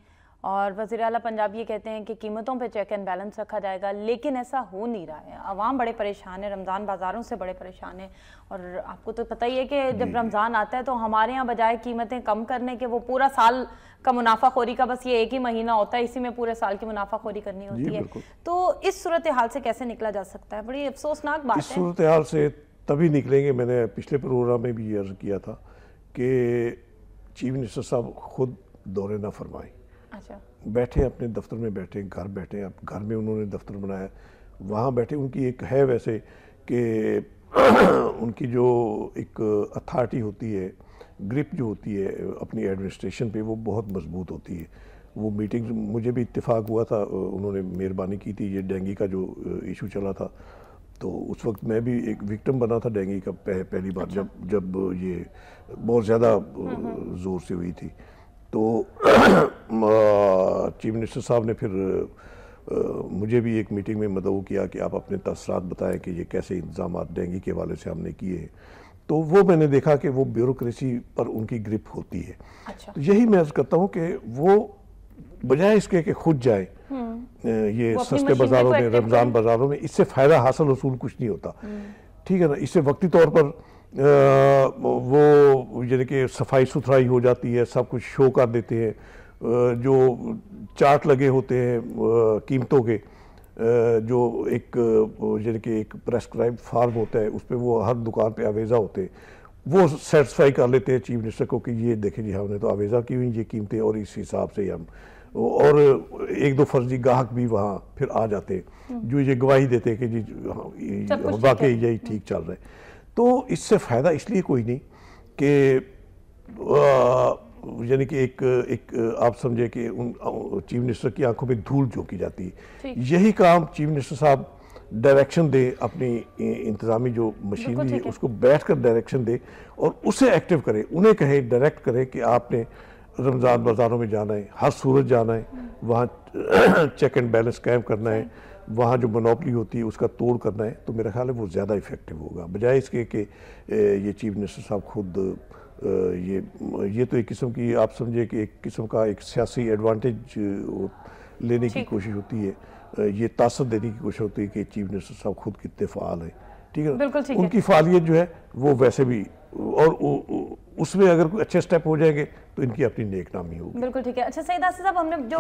اور وزیر اعلیٰ پنجاب یہ کہتے ہیں کہ قیمتوں پہ چیک اینڈ بیلنس رکھا جائے گا لیکن ایسا ہو نہیں رہا ہے عوام بڑے پریشان ہیں رمضان بازاروں سے بڑے پریشان ہیں اور آپ کو تو پتہ ہی ہے کہ جی، جب جی۔ رمضان آتا ہے تو ہمارے ہاں بجائے قیمتیں کم کرنے کے وہ پورا سال کا منافع خوری کا بس یہ ایک ہی مہینہ ہوتا ہے اسی میں پورے سال کی منافع خوری کرنی جی، ہوتی ہے تو اس صورتحال سے کیسے نکلا جا سکتا ہے بڑی افسوسناک بات ہے اس صورتحال سے تبھی نکلیں گے میں نے پچھلے پروگرام میں بھی یہ عرض کیا تھا کہ چیف منسٹر صاحب خود دورے نہ فرمائیں اچھا۔ بیٹھے اپنے دفتر میں بیٹھے گھر بیٹھے گھر میں انہوں نے دفتر بنایا وہاں بیٹھے ان کی ایک ہے ویسے کہ ان کی جو ایک اتھارٹی ہوتی ہے گرپ جو ہوتی ہے اپنی ایڈمنسٹریشن پہ وہ بہت مضبوط ہوتی ہے وہ میٹنگ مجھے بھی اتفاق ہوا تھا انہوں نے مہربانی کی تھی یہ ڈینگی کا جو ایشو چلا تھا تو اس وقت میں بھی ایک وکٹم بنا تھا ڈینگی کا پہلی بار اچھا۔ جب جب یہ بہت زیادہ زور سے ہوئی تھی تو چیف منسٹر صاحب نے پھر مجھے بھی ایک میٹنگ میں مدعو کیا کہ آپ اپنے تاثرات بتائیں کہ یہ کیسے انتظامات ڈینگی کے حوالے سے ہم نے کیے ہیں تو وہ میں نے دیکھا کہ وہ بیوروکریسی پر ان کی گرپ ہوتی ہے اچھا۔ تو یہی عرض کرتا ہوں کہ وہ بجائے اس کے کہ خود جائیں یہ سستے بازاروں میں رمضان بازاروں میں اس سے فائدہ حاصل حصول کچھ نہیں ہوتا ٹھیک ہے نا اس سے وقتی طور پر وہ یعنی کہ صفائی ستھرائی ہو جاتی ہے سب کچھ شو کر دیتے ہیں جو چارٹ لگے ہوتے ہیں قیمتوں کے جو ایک یعنی کہ ایک پریسکرائب فارم ہوتا ہے اس پہ وہ ہر دکان پہ آویزہ ہوتے ہیں وہ سیٹسفائی کر لیتے ہیں چیف منسٹر کو کہ یہ دیکھیں جی ہم نے تو آویزہ کی ہوئی یہ قیمتیں اور اس حساب سے ہم اور ایک دو فرضی گاہک بھی وہاں پھر آ جاتے ہیں جو یہ گواہی دیتے ہیں کہ جی ہاں، واقعی یہی ٹھیک چل رہا ہے تو اس سے فائدہ اس لیے کوئی نہیں کہ یعنی کہ ایک ایک آپ سمجھے کہ ان چیف منسٹر کی آنکھوں میں دھول جھونکی جاتی ہے یہی کام چیف منسٹر صاحب ڈائریکشن دے اپنی انتظامی جو مشینری ہے اس کو بیٹھ کر ڈائریکشن دے اور اسے ایکٹیو کرے انہیں کہے ڈائریکٹ کرے کہ آپ نے رمضان بازاروں میں جانا ہے ہر صورت جانا ہے وہاں چیک اینڈ بیلنس قائم کرنا ہے وہاں جو منوپلی ہوتی ہے اس کا توڑ کرنا ہے تو میرا خیال ہے وہ زیادہ افیکٹو ہوگا بجائے اس کے کہ یہ چیف منسٹر صاحب خود یہ یہ تو ایک قسم کی آپ سمجھے کہ ایک قسم کا ایک سیاسی ایڈوانٹیج لینے کی کوشش ہوتی ہے یہ تاثر دینے کی کوشش ہوتی ہے کہ چیف منسٹر صاحب خود کتنے فعال ہیں ٹھیک ہے ان کی فعالیت جو ہے وہ ویسے بھی اور اس میں اگر کوئی اچھے سٹیپ ہو جائے گے تو ان کی اپنی نیک نامی ہوگی بالکل ٹھیک ہے اچھا سعید آسی صاحب ہم نے جو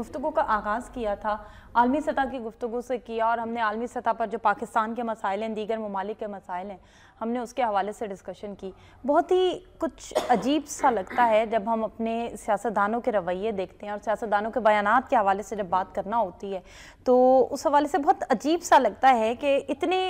گفتگو کا آغاز کیا تھا عالمی سطح کی گفتگو سے کیا اور ہم نے عالمی سطح پر جو پاکستان کے مسائل ہیں دیگر ممالک کے مسائل ہیں ہم نے اس کے حوالے سے ڈسکشن کی بہت ہی کچھ عجیب سا لگتا ہے جب ہم اپنے سیاستدانوں کے رویے دیکھتے ہیں اور سیاستدانوں کے بیانات کے حوالے سے جب بات کرنا ہوتی ہے تو اس حوالے سے بہت عجیب سا لگتا ہے کہ اتنی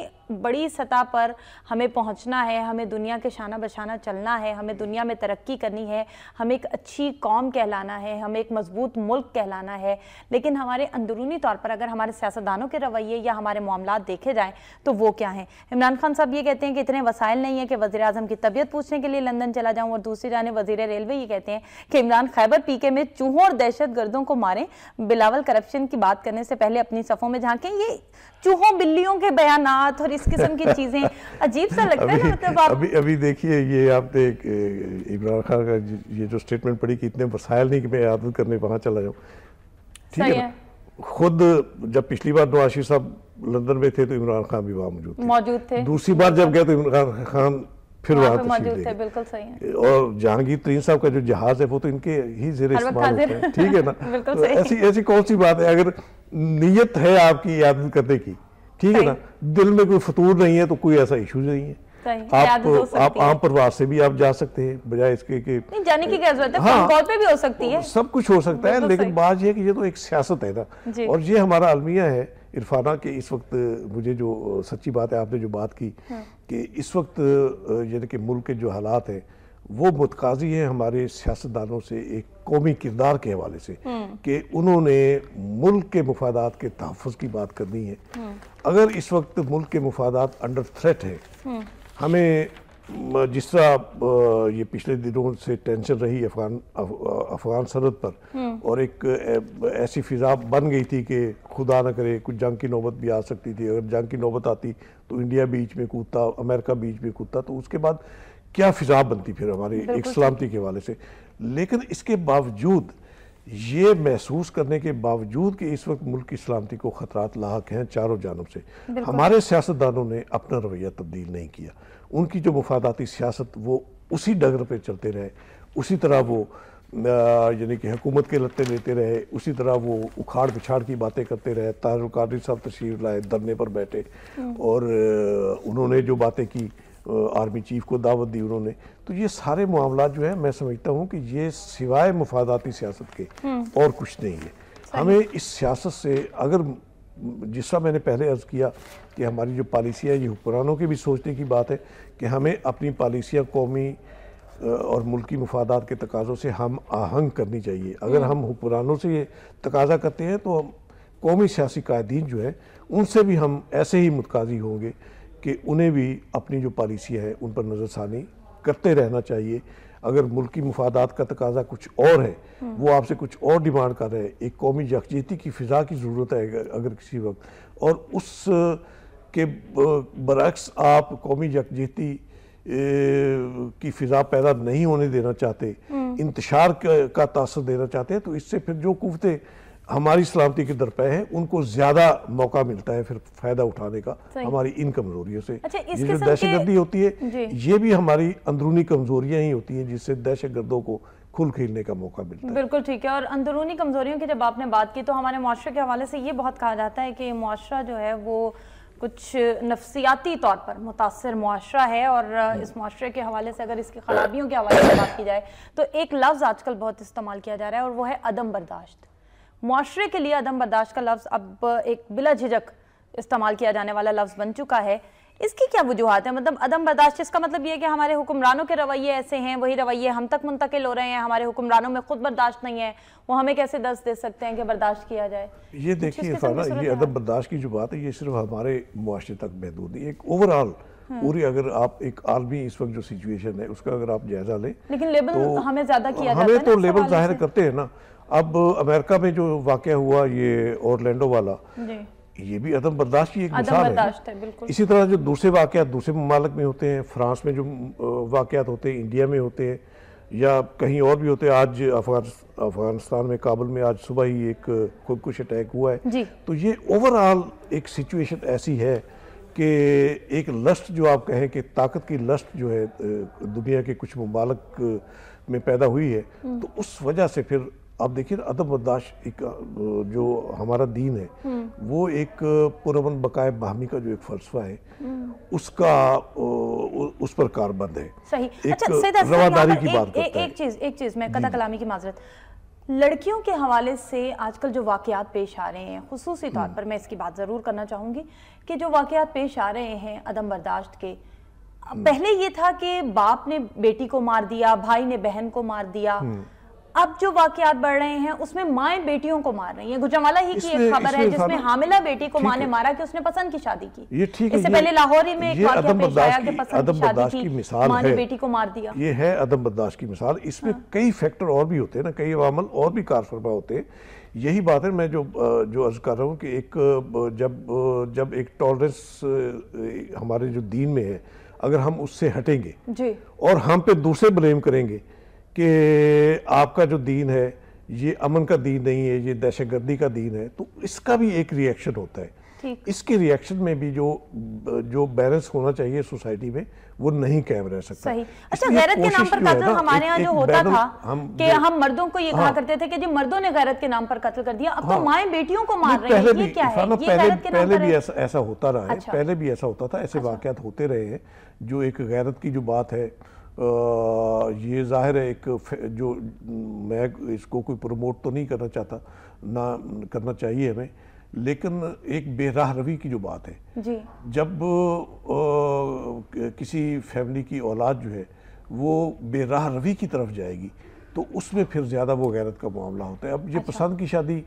بڑی سطح پر ہمیں پہنچنا ہے ہمیں دنیا کے شانہ بشانہ چلنا ہے ہے ہمیں دنیا میں ترقی کرنی ہے ہمیں ایک اچھی قوم کہلانا ہے ہمیں ایک مضبوط ملک کہلانا ہے لیکن ہمارے اندرونی طور پر اگر ہمارے سیاستدانوں کے رویے یا ہمارے معاملات دیکھے جائیں تو وہ کیا ہیں عمران خان صاحب یہ کہتے ہیں کہ اتنے وسائل نہیں ہیں کہ وزیراعظم کی طبیعت پوچھنے کے لیے لندن چلا جاؤں اور دوسری جانے وزیر ریلوے یہ کہتے ہیں کہ عمران خیبر پی کے میں چوہوں اور دہشت گردوں کو ماریں بلاول کرپشن کی بات کرنے سے پہلے اپنی صفوں میں جھانکیں یہ چوہوں بلیوں کے بیانات اور اس قسم کی چیزیں عجیب سا لگتا ہے مطلب ابھی دیکھیے یہ آپ نے کہ عمران خان کا یہ جو سٹیٹمنٹ پڑی کہ اتنے وسائل نہیں کہ میں عادت کرنے وہاں چلا جاؤں ٹھیک ہے خود جب پچھلی بار نواشی صاحب لندن میں تھے تو عمران خان بھی وہاں موجود تھے موجود تھے دوسری بار جب گئے تو عمران خان پھر وہاں تشریف تھے بالکل صحیح ہے اور جہانگیر ترین صاحب کا جو جہاز ہے وہ تو ان کے ہی زیر استعمال ہوتا ہے ٹھیک ہے نا ایسی ایسی کون سی بات ہے اگر نیت ہے آپ کی عادت کرنے کی ٹھیک ہے نا دل میں کوئی فطور نہیں ہے تو کوئی ایسا ایشو نہیں ہے آپ عام پروار سے بھی آپ جا سکتے ہیں بجائے اس کے کہ جانے کی کیا ضرورت ہے ہاں، فون کال پہ بھی ہو سکتی ہے سب کچھ ہو سکتا ہے لیکن بات یہ ہے کہ یہ تو ایک سیاست ہے نا جی۔ اور یہ ہمارا المیہ ہے عرفانہ کہ اس وقت مجھے جو سچی بات ہے آپ نے جو بات کی ہاں۔ کہ اس وقت یعنی کہ ملک کے جو حالات ہیں وہ متقاضی ہیں ہمارے سیاستدانوں سے ایک قومی کردار کے حوالے سے ہاں۔ کہ انہوں نے ملک کے مفادات کے تحفظ کی بات کرنی ہے اگر اس وقت ملک کے مفادات انڈر تھریٹ ہے ہمیں جس طرح یہ پچھلے دنوں سے ٹینشن رہی افغان افغان سرحد پر اور ایک ایسی فضا بن گئی تھی کہ خدا نہ کرے کچھ جنگ کی نوبت بھی آ سکتی تھی اگر جنگ کی نوبت آتی تو انڈیا بیچ میں کودتا امریکہ بیچ میں کودتا تو اس کے بعد کیا فضا بنتی پھر ہماری ایک سلامتی کے حوالے سے لیکن اس کے باوجود یہ محسوس کرنے کے باوجود کہ اس وقت ملک کی سلامتی کو خطرات لاحق ہیں چاروں جانب سے ہمارے سیاستدانوں نے اپنا رویہ تبدیل نہیں کیا ان کی جو مفاداتی سیاست وہ اسی ڈگر پہ چلتے رہے اسی طرح وہ یعنی کہ حکومت کے لتے لیتے رہے اسی طرح وہ اکھاڑ پچھاڑ کی باتیں کرتے رہے القادری صاحب تشریف لائے دھرنے پر بیٹھے اور انہوں نے جو باتیں کی آرمی چیف کو دعوت دی انہوں نے تو یہ سارے معاملات جو ہیں میں سمجھتا ہوں کہ یہ سوائے مفاداتی سیاست کے اور کچھ نہیں ہے ہمیں اس سیاست سے اگر جس طرح میں نے پہلے عرض کیا کہ ہماری جو پالیسی ہے یہ حکمرانوں کے بھی سوچنے کی بات ہے کہ ہمیں اپنی پالیسیاں قومی اور ملکی مفادات کے تقاضوں سے ہم آہنگ کرنی چاہیے اگر ہم حکمرانوں سے یہ تقاضا کرتے ہیں تو قومی سیاسی قائدین جو ہیں ان سے بھی ہم ایسے ہی متقاضی ہوں گے کہ انہیں بھی اپنی جو پالیسیاں ہیں ان پر نظر ثانی کرتے رہنا چاہیے اگر ملکی مفادات کا تقاضا کچھ اور ہے وہ آپ سے کچھ اور ڈیمانڈ کر رہے ہیں ایک قومی یکجہتی کی فضا کی ضرورت ہے اگر کسی وقت اور اس کے برعکس آپ قومی یکجہتی کی فضا پیدا نہیں ہونے دینا چاہتے انتشار کا تاثر دینا چاہتے ہیں تو اس سے پھر جو قوتیں ہماری سلامتی کے درپے ہیں ان کو زیادہ موقع ملتا ہے پھر فائدہ اٹھانے کا ہماری ان کمزوریوں سے اچھا، یہ جو دہشت گردی ہوتی ہے جی۔ یہ بھی ہماری اندرونی کمزوریاں ہی ہوتی ہیں جس سے دہشت گردوں کو کھل کھیلنے کا موقع ملتا ہے بالکل ٹھیک ہے اور اندرونی کمزوریوں کی جب آپ نے بات کی تو ہمارے معاشرے کے حوالے سے یہ بہت کہا جاتا ہے کہ معاشرہ جو ہے وہ کچھ نفسیاتی طور پر متاثر معاشرہ ہے اور اس معاشرے کے حوالے سے اگر اس کی خرابیوں کے حوالے سے بات کی جائے تو ایک لفظ آج کل بہت استعمال کیا جا رہا ہے اور وہ ہے عدم برداشت معاشرے کے لیے عدم برداشت کا لفظ اب ایک بلا جھجک استعمال کیا جانے والا لفظ بن چکا ہے اس کی کیا وجوہات ہیں مطلب عدم برداشت اس کا مطلب یہ ہے کہ ہمارے حکمرانوں کے رویے ایسے ہیں وہی رویے ہم تک منتقل ہو رہے ہیں ہمارے حکمرانوں میں خود برداشت نہیں ہے وہ ہمیں کیسے دست دے سکتے ہیں کہ برداشت کیا جائے یہ دیکھیے یہ عدم برداشت کی جو بات ہے یہ صرف ہمارے معاشرے تک محدود نہیں ایک اوورال ہاں۔ پوری اگر آپ ایک عالمی اس وقت جو سیچویشن ہے اس کا اگر آپ جائزہ لیں لیکن لیبل ہمیں زیادہ کیا جاتا ہے ہمیں تو لیبل ظاہر کرتے ہیں نا اب امریکہ میں جو واقعہ ہوا یہ اورلینڈو والا جی۔ یہ بھی عدم برداشت کی ایک مثال ہے اسی طرح جو دوسرے واقعات دوسرے ممالک میں ہوتے ہیں فرانس میں جو واقعات ہوتے ہیں انڈیا میں ہوتے ہیں یا کہیں اور بھی ہوتے ہیں آج افغانستان میں کابل میں آج صبح ہی ایک خودکش اٹیک ہوا ہے جی۔ تو یہ اوورال ایک سچویشن ایسی ہے کہ ایک لسٹ جو آپ کہیں کہ طاقت کی لسٹ جو ہے دنیا کے کچھ ممالک میں پیدا ہوئی ہے تو اس وجہ سے پھر آپ دیکھیں ادب برداشت جو ہمارا دین ہے وہ ایک پرامن بقائے باہمی کا جو ایک فلسفہ ہے اس کا اس پر کار بند ہے ایک اچھا، رواداری کی بات کرتا ہے ایک چیز ایک چیز میں جی۔ قطع کلامی کی معذرت لڑکیوں کے حوالے سے آج کل جو واقعات پیش آ رہے ہیں خصوصی طور پر میں اس کی بات ضرور کرنا چاہوں گی کہ جو واقعات پیش آ رہے ہیں عدم برداشت کے پہلے یہ تھا کہ باپ نے بیٹی کو مار دیا بھائی نے بہن کو مار دیا اب جو واقعات بڑھ رہے ہیں اس میں مائیں بیٹیوں کو مار رہی ہیں گجمالا ہی کی ایک خبر ہے جس میں حاملہ بیٹی کو ماں نے مارا کہ اس نے پسند کی شادی کی یہ ٹھیک ہے اس سے پہلے لاہور ہی میں ایک واقعہ پیش آیا کہ پسند کی شادی کی ماں نے بیٹی کو مار دیا یہ ہے عدم برداشت کی مثال اس میں ہاں۔ کئی فیکٹر اور بھی ہوتے ہیں کئی عوامل اور بھی کار فرما ہوتے ہیں یہی بات ہے میں جو عرض کر رہا ہوں کہ جب ایک ٹالرنس ہمارے جو دین میں ہے اگر ہم اس سے ہٹیں گے جی۔ اور ہم پہ دوسرے بلیم کریں گے کہ آپ کا جو دین ہے یہ امن کا دین نہیں ہے یہ دہشت گردی کا دین ہے تو اس کا بھی ایک ریئیکشن ہوتا ہے اس کے ریئیکشن میں بھی جو بیلنس ہونا چاہیے میں وہ نہیں رہ سکتا اچھا غیرت کے نام پر قتل ہمارے ہاں جو ہوتا تھا کہ ہم مردوں کو یہ کہا ہاں۔ کرتے تھے کہ جی، مردوں نے غیرت کے نام پر قتل کر دیا اب تو ہاں۔ بیٹیوں کو مار ہیں یہ کیا ہے ایسا ہوتا رہا ہے اچھا۔ پہلے بھی ایسا ہوتا تھا ایسے اچھا۔ واقعات ہوتے رہے ہیں جو ایک غیرت کی جو بات ہے یہ ظاہر ہے ایک جو میں اس کو کوئی پروموٹ تو نہیں کرنا چاہتا نہ کرنا چاہیے ہمیں لیکن ایک بے راہ روی کی جو بات ہے جی۔ جب کسی فیملی کی اولاد جو ہے وہ بے راہ روی کی طرف جائے گی تو اس میں پھر زیادہ وہ غیرت کا معاملہ ہوتا ہے اب یہ اچھا۔ پسند کی شادی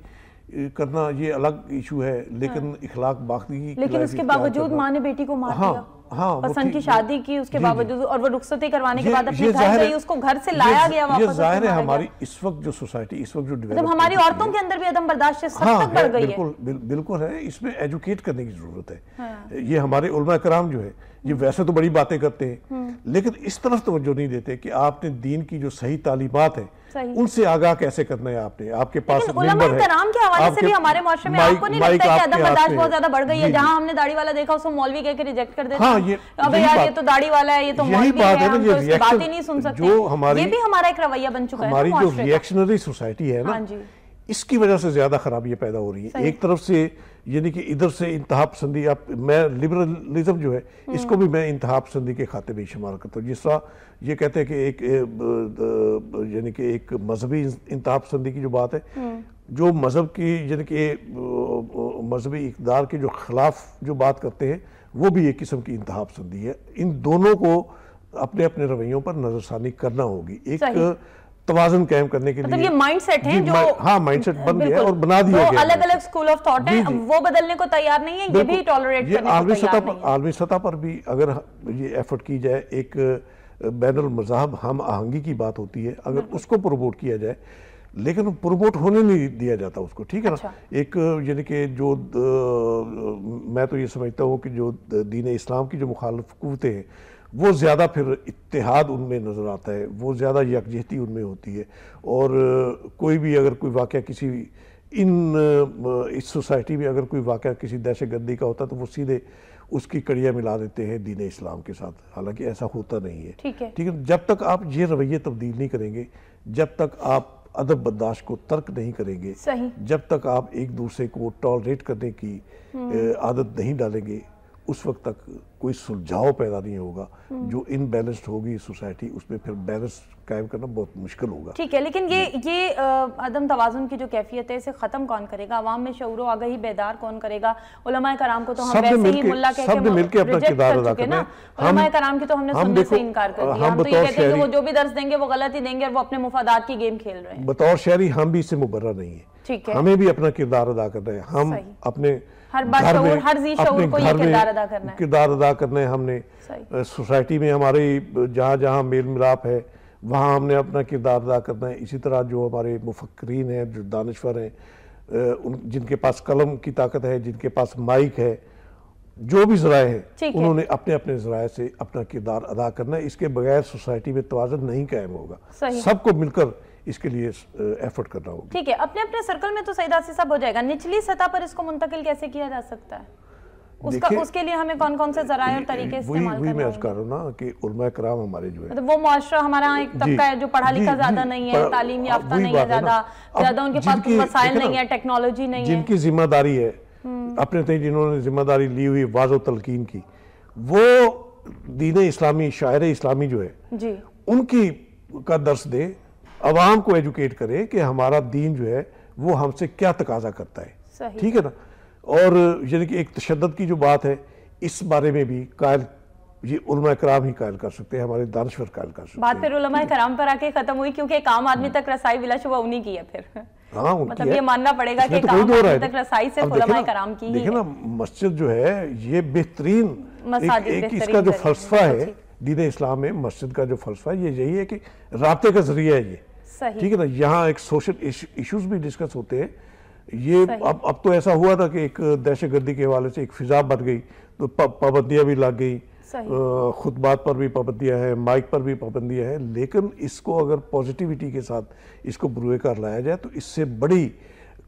کرنا یہ الگ ایشو ہے لیکن ہاں۔ اخلاق باقی لیکن اس کے باوجود ماں نے بیٹی کو مار ہاں۔ دیا پسند ہاں، کی شادی کی اس کے جی، جی۔ باوجود اور وہ رخصتیں کروانے کے بعد اپنے گھر گئی اس کو گھر سے لایا گیا واپس یہ ظاہر ہے ہماری اس وقت جو سوسائٹی اس وقت جو ڈیویلپ مطلب ہماری عورتوں کے اندر بھی عدم برداشت سے سب ہاں، تک بڑھ گئی ہے بلکل ہے اس میں ایڈوکیٹ کرنے کی ضرورت ہے ہاں۔ یہ ہمارے علماء کرام جو ہے یہ ویسے تو بڑی باتیں کرتے ہیں لیکن اس طرف توجہ نہیں دیتے کہ آپ نے دین کی جو صحیح تعلیمات ہیں ان سے آگاہ کیسے کرنا ہے آپ نے آپ کے پاس علماء کرام کے حوالے سے بھی ہمارے معاشرے میں آپ کو نہیں لگتا کہ عدم برداشت بہت زیادہ بڑھ گئی ہے جی۔ جہاں ہم نے داڑی والا دیکھا اس کو مولوی کہہ کے ریجیکٹ کر دیتا ہے ہاں، اب یہ تو داڑی والا ہے یہ تو مولوی ہے ہم تو اس کی بات ہی نہیں سن سکتے یہ بھی ہمارا ایک رویہ بن چکا ہے ہماری جو ریاکشنری سوسائٹی ہے نا ہاں جی۔ اس کی وجہ سے زیادہ خرابیہ پیدا ہو رہی ہے ایک طرف سے یعنی کہ ادھر سے انتہا پسندی آپ میں لیبرلزم جو ہے اس کو بھی میں انتہا پسندی کے کھاتے میں شمار کرتا ہوں جس طرح یہ کہتے ہیں کہ ایک یعنی کہ ایک مذہبی انتہا پسندی کی جو بات ہے جو مذہب کی یعنی کہ مذہبی اقدار کے جو خلاف جو بات کرتے ہیں وہ بھی ایک قسم کی انتہا پسندی ہے ان دونوں کو اپنے اپنے رویوں پر نظر ثانی کرنا ہوگی ایک توازن قائم کرنے کے مطلب لیے یہ مائنڈ سیٹ ہیں جی، جو ہاں مائنڈ سیٹ بن گیا اور بنا دیا گیا الگ الگ سکول آف تھاٹ ہیں جی، جی۔ وہ بدلنے کو تیار نہیں ہے یہ بھی ٹالریٹ کرنے کو تیار نہیں ہے عالمی سطح پر بھی اگر یہ ایفرٹ کی جائے ایک بین المذہب ہم آہنگی کی بات ہوتی ہے اگر اس کو پروموٹ کیا جائے لیکن پروموٹ ہونے نہیں دیا جاتا اس کو ٹھیک ہے نا اچھا۔ ایک یعنی کہ جو میں تو یہ سمجھتا ہوں کہ جو دین اسلام کی جو مخالف قوتیں ہیں وہ زیادہ پھر اتحاد ان میں نظر آتا ہے وہ زیادہ یکجہتی ان میں ہوتی ہے اور کوئی بھی اگر کوئی واقعہ کسی ان اس سوسائٹی میں اگر کوئی واقعہ کسی دہشت گردی کا ہوتا تو وہ سیدھے اس کی کڑیاں ملا دیتے ہیں دین اسلام کے ساتھ حالانکہ ایسا ہوتا نہیں ہے ٹھیک ہے جب تک آپ یہ رویے تبدیل نہیں کریں گے جب تک آپ ادب برداشت کو ترک نہیں کریں گے جب تک آپ ایک دوسرے کو ٹالریٹ کرنے کی عادت نہیں ڈالیں گے اس وقت تک کوئی سلجھاؤ پیدا نہیں ہوگا جو ان بیلنسڈ ہوگی سوسائٹی اس میں پھر بیلنس قائم کرنا بہت مشکل ہوگا ٹھیک ہے لیکن یہ یہ عدم توازن کی جو کیفیت ہے اسے ختم کون کرے گا عوام میں شعور و آگہی بیدار کون کرے گا علماء کرام کو تو ہم ویسے ہی ملہ کہہ کے سب نے مل کے اپنا کردار ادا کرنا علماء کرام کی تو ہم نے سننے سے انکار کر دیا ہم تو یہ کہتے ہیں کہ وہ جو بھی درس دیں گے وہ غلط ہی دیں گے اور وہ اپنے مفادات کی گیم کھیل رہے ہیں بطور شہری ہم بھی اس سے مبرہ نہیں ہیں ہمیں بھی اپنا کردار ادا کرنا ہے ہم اپنے ہر ہر شعور کو یہ کردار ادا کرنا ہے ہم نے سوسائٹی میں ہمارے جہاں جہاں میل ملاپ ہے وہاں ہم نے اپنا کردار ادا کرنا ہے اسی طرح جو ہمارے مفکرین ہیں جو دانشور ہیں جن کے پاس قلم کی طاقت ہے جن کے پاس مائک ہے جو بھی ذرائع ہیں انہوں نے اپنے اپنے ذرائع سے اپنا کردار ادا کرنا ہے اس کے بغیر سوسائٹی میں توازن نہیں قائم ہوگا سب کو مل کر اس کے لیے ایفرٹ کرنا ہوگی ٹھیک ہے اپنے اپنے سرکل میں تو سعید آسی صاحب ہو جائے گا نچلی سطح پر اس کو منتقل کیسے کیا جا سکتا ہے اس کے لیے ہمیں کون کون سے ذرائع اور طریقے استعمال کرنا ہوئی میں رہا ہوں نا کہ علماء کرام ہمارے جو ہے مطلب وہ معاشرہ ہمارا ایک طبقہ جی، ہے جو پڑھا جی، لکھا جی، زیادہ نہیں ہے تعلیم یافتہ نہیں ہے زیادہ زیادہ ان کے پاس مسائل نہیں ہے ٹیکنالوجی نہیں ہے جن کی ذمہ داری ہے اپنے تین جنہوں نے ذمہ داری لی ہوئی واضح تلقین کی وہ دین اسلامی شاعر اسلامی جو ہے ان کی کا درس دے عوام کو ایجوکیٹ کرے کہ ہمارا دین جو ہے وہ ہم سے کیا تقاضا کرتا ہے ٹھیک ہے نا اور یعنی کہ ایک تشدد کی جو بات ہے اس بارے میں بھی قائل یہ علماء کرام ہی قائل کر سکتے ہیں ہمارے دانشور قائل کر سکتے ہیں بات پھر علماء کرام پر آ کے ختم ہوئی کیونکہ ایک عام آدمی ہاں۔ تک رسائی بلا شبہ انہی کی ہے پھر ہاں مطلب یہ ماننا پڑے گا کہ ایک عام آدمی تک رسائی صرف علماء کرام کی ہے دیکھیں نا مسجد جو ہے یہ بہترین ایک اس کا جو فلسفہ ہے ہاں، دین اسلام میں مسجد کا جو فلسفہ ہے یہ یہی ہے کہ رابطے کا ذریعہ ہے یہ ٹھیک ہے نا یہاں ایک سوشل ایشوز بھی ڈسکس ہوتے ہیں یہ اب تو ایسا ہوا تھا کہ ایک دہشت گردی کے حوالے سے ایک فضا بن گئی تو پابندیاں بھی لگ گئی خطبات پر بھی پابندیاں ہیں مائک پر بھی پابندیاں ہیں لیکن اس کو اگر پازیٹیوٹی کے ساتھ اس کو بروئے کر لایا جائے تو اس سے بڑی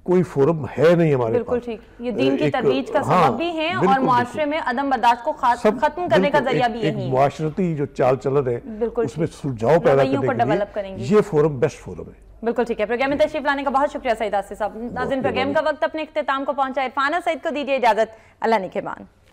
کوئی فورم ہے نہیں ہمارے بالکل ٹھیک یہ دین کی ترویج کا ہاں، سبب بھی ہیں اور معاشرے میں عدم برداشت کو ختم کرنے کا ذریعہ بھی یہی ایک معاشرتی جو چال چلن ہے اس میں سلجھاؤ پیدا کرنے کے لیے یہ فورم بیسٹ فورم ہے بالکل ٹھیک ہے پروگرام میں تشریف لانے کا بہت شکریہ سعید آسف صاحب ناظرین پروگرام کا وقت اپنے اختتام کو پہنچا عرفانہ سعید کو دیجیے اجازت اللہ نکھے